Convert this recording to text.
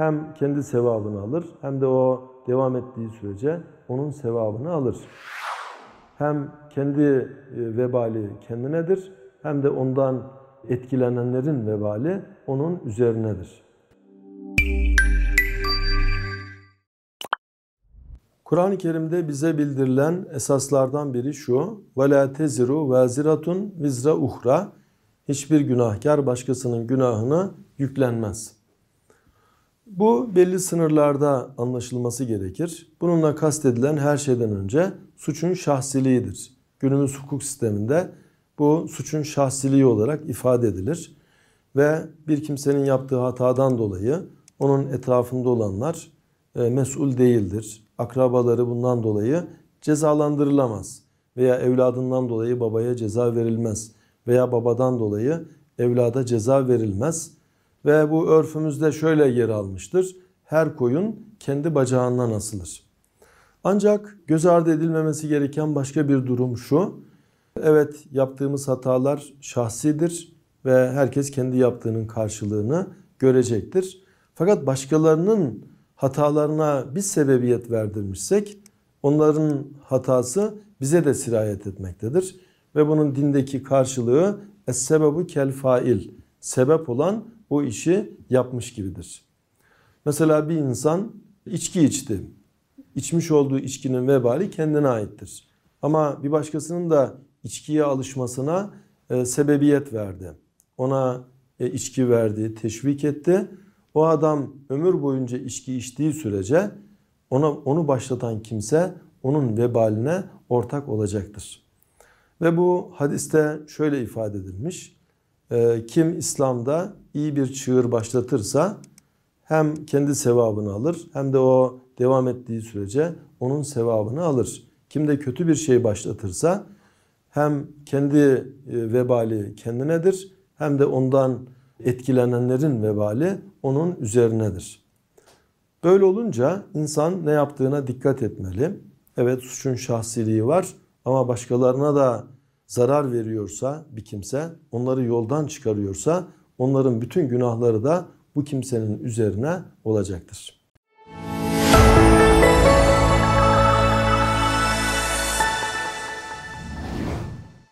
hem kendi sevabını alır hem de o devam ettiği sürece onun sevabını alır. Hem kendi e, vebali kendinedir hem de ondan etkilenenlerin vebali onun üzerinedir. Kur'an-ı Kerim'de bize bildirilen esaslardan biri şu. وَلَا teziru وَازِرَةٌ vizra uhra Hiçbir günahkar başkasının günahını yüklenmez. Bu belli sınırlarda anlaşılması gerekir. Bununla kastedilen her şeyden önce suçun şahsiliğidir. Günümüz hukuk sisteminde bu suçun şahsiliği olarak ifade edilir ve bir kimsenin yaptığı hatadan dolayı onun etrafında olanlar e, mesul değildir. Akrabaları bundan dolayı cezalandırılamaz veya evladından dolayı babaya ceza verilmez veya babadan dolayı evlada ceza verilmez. Ve bu örfümüzde şöyle yer almıştır. Her koyun kendi bacağından asılır. Ancak göz ardı edilmemesi gereken başka bir durum şu. Evet yaptığımız hatalar şahsidir ve herkes kendi yaptığının karşılığını görecektir. Fakat başkalarının hatalarına biz sebebiyet verdirmişsek onların hatası bize de sirayet etmektedir. Ve bunun dindeki karşılığı es sebebu kel fail. Sebep olan o işi yapmış gibidir. Mesela bir insan içki içti. İçmiş olduğu içkinin vebali kendine aittir. Ama bir başkasının da içkiye alışmasına e, sebebiyet verdi. Ona e, içki verdi, teşvik etti. O adam ömür boyunca içki içtiği sürece ona onu başlatan kimse onun vebaline ortak olacaktır. Ve bu hadiste şöyle ifade edilmiş. Ee, kim İslam'da iyi bir çığır başlatırsa hem kendi sevabını alır hem de o devam ettiği sürece onun sevabını alır. Kim de kötü bir şey başlatırsa hem kendi e, vebali kendinedir hem de ondan etkilenenlerin vebali onun üzerinedir. Böyle olunca insan ne yaptığına dikkat etmeli. Evet suçun şahsiliği var ama başkalarına da zarar veriyorsa bir kimse, onları yoldan çıkarıyorsa onların bütün günahları da bu kimsenin üzerine olacaktır.